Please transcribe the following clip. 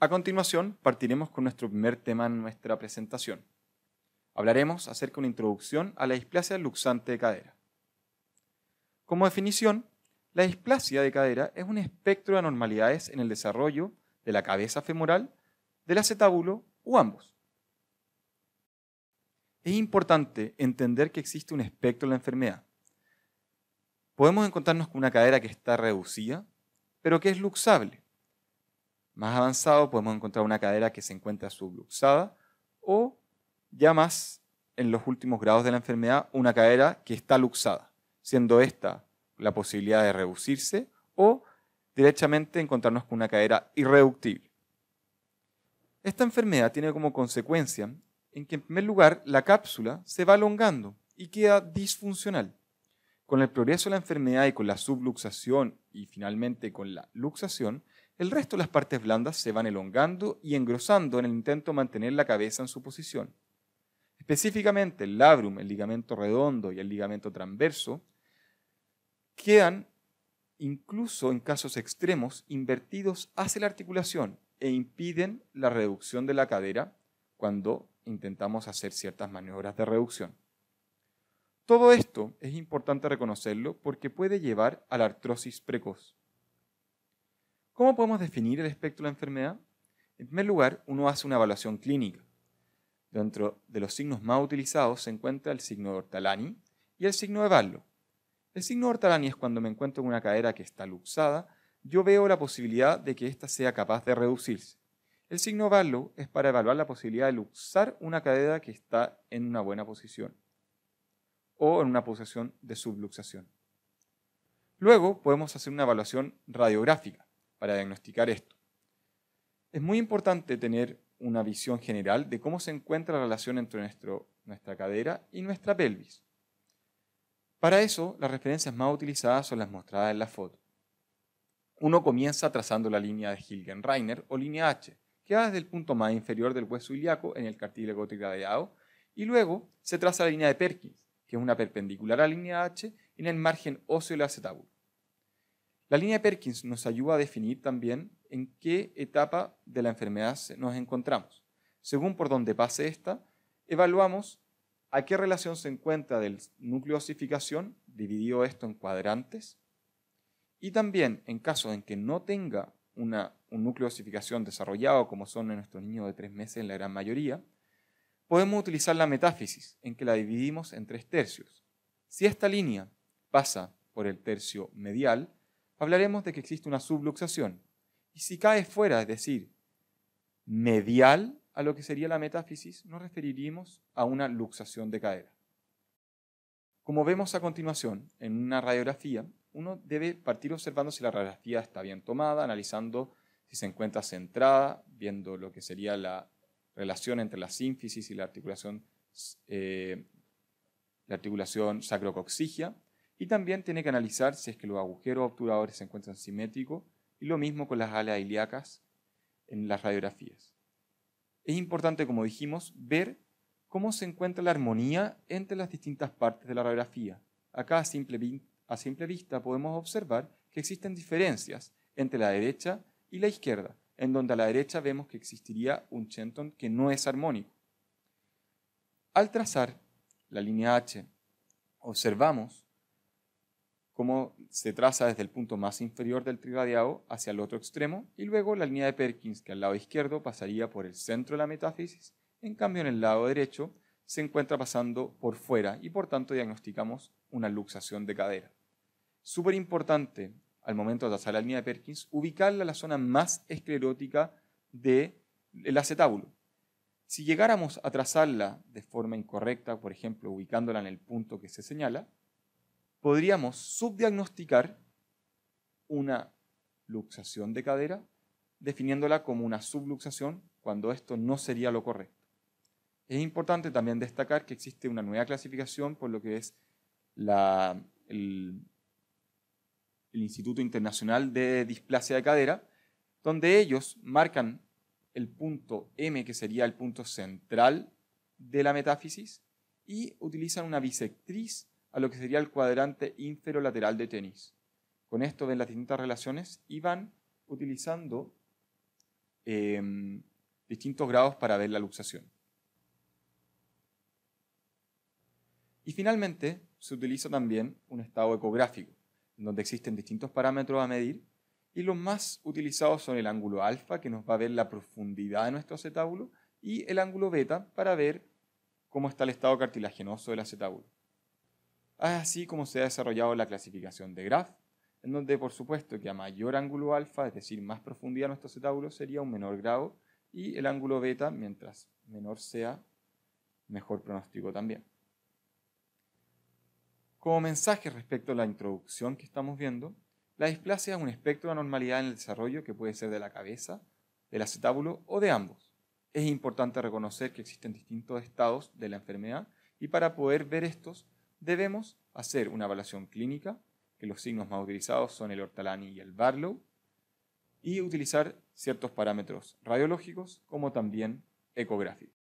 A continuación, partiremos con nuestro primer tema en nuestra presentación. Hablaremos acerca de una introducción a la displasia luxante de cadera. Como definición, la displasia de cadera es un espectro de anormalidades en el desarrollo de la cabeza femoral, del acetábulo o ambos. Es importante entender que existe un espectro en la enfermedad. Podemos encontrarnos con una cadera que está reducida, pero que es luxable, más avanzado podemos encontrar una cadera que se encuentra subluxada o ya más en los últimos grados de la enfermedad una cadera que está luxada, siendo esta la posibilidad de reducirse o directamente encontrarnos con una cadera irreductible. Esta enfermedad tiene como consecuencia en que en primer lugar la cápsula se va alongando y queda disfuncional. Con el progreso de la enfermedad y con la subluxación y finalmente con la luxación, el resto de las partes blandas se van elongando y engrosando en el intento de mantener la cabeza en su posición. Específicamente el labrum, el ligamento redondo y el ligamento transverso, quedan, incluso en casos extremos, invertidos hacia la articulación e impiden la reducción de la cadera cuando intentamos hacer ciertas maniobras de reducción. Todo esto es importante reconocerlo porque puede llevar a la artrosis precoz. ¿Cómo podemos definir el espectro de la enfermedad? En primer lugar, uno hace una evaluación clínica. Dentro de los signos más utilizados se encuentra el signo de Ortalani y el signo de Barlow. El signo de Ortalani es cuando me encuentro con una cadera que está luxada, yo veo la posibilidad de que ésta sea capaz de reducirse. El signo de Barlow es para evaluar la posibilidad de luxar una cadera que está en una buena posición o en una posición de subluxación. Luego podemos hacer una evaluación radiográfica para diagnosticar esto. Es muy importante tener una visión general de cómo se encuentra la relación entre nuestra cadera y nuestra pelvis. Para eso, las referencias más utilizadas son las mostradas en la foto. Uno comienza trazando la línea de Gilgen-Reiner o línea H, que va desde el punto más inferior del hueso ilíaco en el cartílago trigradeado, y luego se traza la línea de Perkins, que es una perpendicular a la línea H en el margen óseo la acetábulo. La línea Perkins nos ayuda a definir también en qué etapa de la enfermedad nos encontramos. Según por donde pase esta, evaluamos a qué relación se encuentra del núcleo de osificación, dividido esto en cuadrantes, y también en caso en que no tenga una, un núcleo de osificación desarrollado, como son en nuestros niños de tres meses en la gran mayoría, podemos utilizar la metáfisis, en que la dividimos en tres tercios. Si esta línea pasa por el tercio medial, hablaremos de que existe una subluxación. Y si cae fuera, es decir, medial a lo que sería la metáfisis, nos referiríamos a una luxación de cadera. Como vemos a continuación en una radiografía, uno debe partir observando si la radiografía está bien tomada, analizando si se encuentra centrada, viendo lo que sería la relación entre la sínfisis y la articulación, eh, la articulación sacrocoxigia, y también tiene que analizar si es que los agujeros obturadores se encuentran simétricos y lo mismo con las alas ilíacas en las radiografías. Es importante, como dijimos, ver cómo se encuentra la armonía entre las distintas partes de la radiografía. Acá a simple, a simple vista podemos observar que existen diferencias entre la derecha y la izquierda, en donde a la derecha vemos que existiría un Chenton que no es armónico. Al trazar la línea H, observamos cómo se traza desde el punto más inferior del triradiado hacia el otro extremo y luego la línea de Perkins que al lado izquierdo pasaría por el centro de la metáfisis, en cambio en el lado derecho se encuentra pasando por fuera y por tanto diagnosticamos una luxación de cadera. Súper importante al momento de trazar la línea de Perkins ubicarla en la zona más esclerótica del acetábulo. Si llegáramos a trazarla de forma incorrecta, por ejemplo ubicándola en el punto que se señala, podríamos subdiagnosticar una luxación de cadera, definiéndola como una subluxación cuando esto no sería lo correcto. Es importante también destacar que existe una nueva clasificación por lo que es la, el, el Instituto Internacional de Displasia de Cadera, donde ellos marcan el punto M, que sería el punto central de la metáfisis, y utilizan una bisectriz a lo que sería el cuadrante inferolateral de tenis. Con esto ven las distintas relaciones y van utilizando em, distintos grados para ver la luxación. Y finalmente se utiliza también un estado ecográfico, donde existen distintos parámetros a medir y los más utilizados son el ángulo alfa, que nos va a ver la profundidad de nuestro acetábulo, y el ángulo beta para ver cómo está el estado cartilaginoso del acetábulo así como se ha desarrollado la clasificación de Graf, en donde por supuesto que a mayor ángulo alfa, es decir, más profundidad nuestro cetábulo, sería un menor grado, y el ángulo beta, mientras menor sea, mejor pronóstico también. Como mensaje respecto a la introducción que estamos viendo, la displasia es un espectro de anormalidad en el desarrollo que puede ser de la cabeza, del acetábulo o de ambos. Es importante reconocer que existen distintos estados de la enfermedad y para poder ver estos debemos hacer una evaluación clínica, que los signos más utilizados son el Ortalani y el Barlow, y utilizar ciertos parámetros radiológicos como también ecográficos.